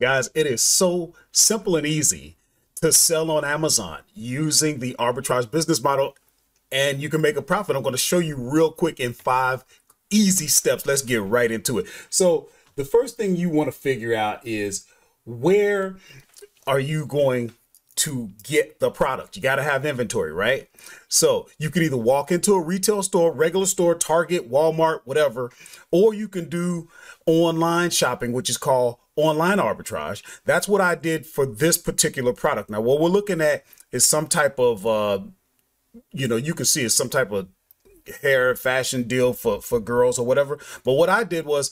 Guys, it is so simple and easy to sell on Amazon using the arbitrage business model and you can make a profit. I'm going to show you real quick in five easy steps. Let's get right into it. So, the first thing you want to figure out is where are you going to get the product. You got to have inventory, right? So you can either walk into a retail store, regular store, Target, Walmart, whatever, or you can do online shopping, which is called online arbitrage. That's what I did for this particular product. Now, what we're looking at is some type of, uh, you know, you can see it's some type of hair fashion deal for for girls or whatever. But what I did was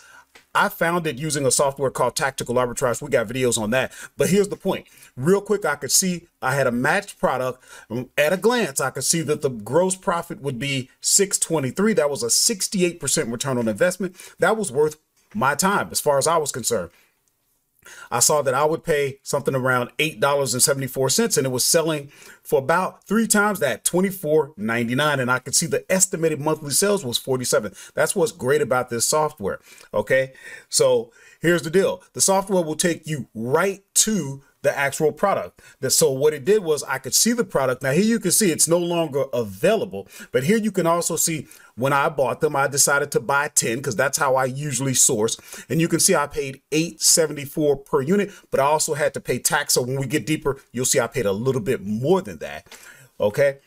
I found it using a software called Tactical Arbitrage. We got videos on that. But here's the point. Real quick, I could see I had a matched product. At a glance, I could see that the gross profit would be 623. That was a 68% return on investment. That was worth my time as far as I was concerned. I saw that I would pay something around $8.74 and it was selling for about three times that $24.99 and I could see the estimated monthly sales was 47. That's what's great about this software. Okay. So here's the deal. The software will take you right to the actual product. So what it did was I could see the product. Now here you can see it's no longer available, but here you can also see when I bought them, I decided to buy 10 because that's how I usually source. And you can see I paid 874 per unit, but I also had to pay tax. So when we get deeper, you'll see I paid a little bit more than that. Okay.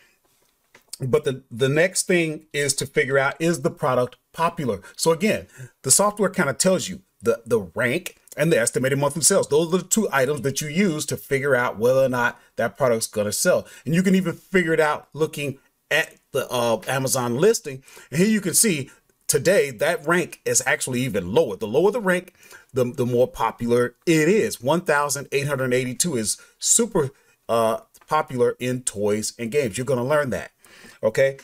But the, the next thing is to figure out is the product popular? So again, the software kind of tells you the, the rank, and the estimated monthly sales. Those are the two items that you use to figure out whether or not that product's going to sell. And you can even figure it out looking at the uh, Amazon listing. And here you can see today that rank is actually even lower. The lower the rank, the, the more popular it is. 1,882 is super uh, popular in toys and games. You're going to learn that. Okay.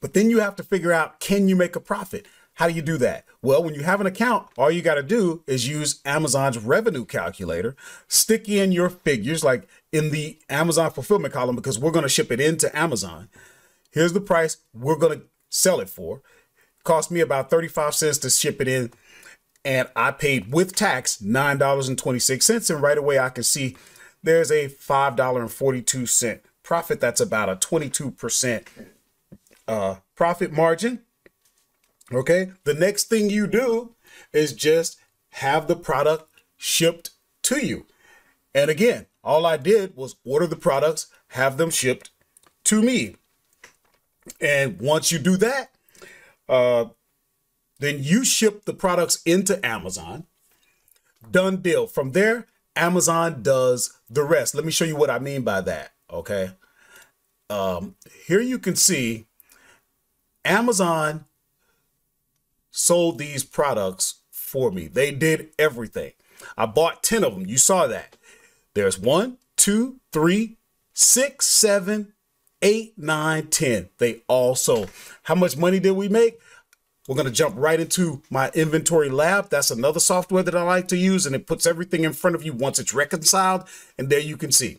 But then you have to figure out, can you make a profit? How do you do that? Well, when you have an account, all you got to do is use Amazon's revenue calculator, stick in your figures like in the Amazon fulfillment column because we're going to ship it into Amazon. Here's the price we're going to sell it for. cost me about 35 cents to ship it in and I paid with tax $9.26 and right away I can see there's a $5.42 profit. That's about a 22% uh, profit margin. Okay. The next thing you do is just have the product shipped to you. And again, all I did was order the products, have them shipped to me. And once you do that, uh, then you ship the products into Amazon. Done deal. From there, Amazon does the rest. Let me show you what I mean by that. Okay. Um, here you can see Amazon sold these products for me. They did everything. I bought 10 of them. You saw that. There's one, two, three, six, seven, eight, nine, ten. They all sold. How much money did we make? We're going to jump right into my inventory lab. That's another software that I like to use, and it puts everything in front of you once it's reconciled. And there you can see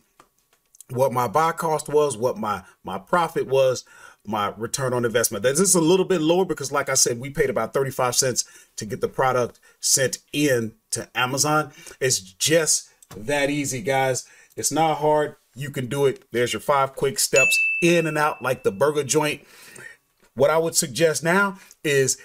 what my buy cost was, what my, my profit was, my return on investment. This is a little bit lower because, like I said, we paid about 35 cents to get the product sent in to Amazon. It's just that easy, guys. It's not hard. You can do it. There's your five quick steps in and out like the burger joint. What I would suggest now is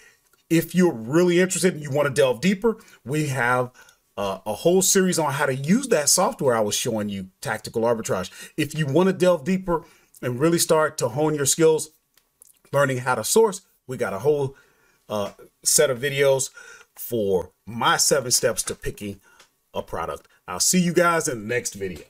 if you're really interested and you want to delve deeper, we have uh, a whole series on how to use that software I was showing you, Tactical Arbitrage. If you want to delve deeper, and really start to hone your skills learning how to source, we got a whole uh, set of videos for my seven steps to picking a product. I'll see you guys in the next video.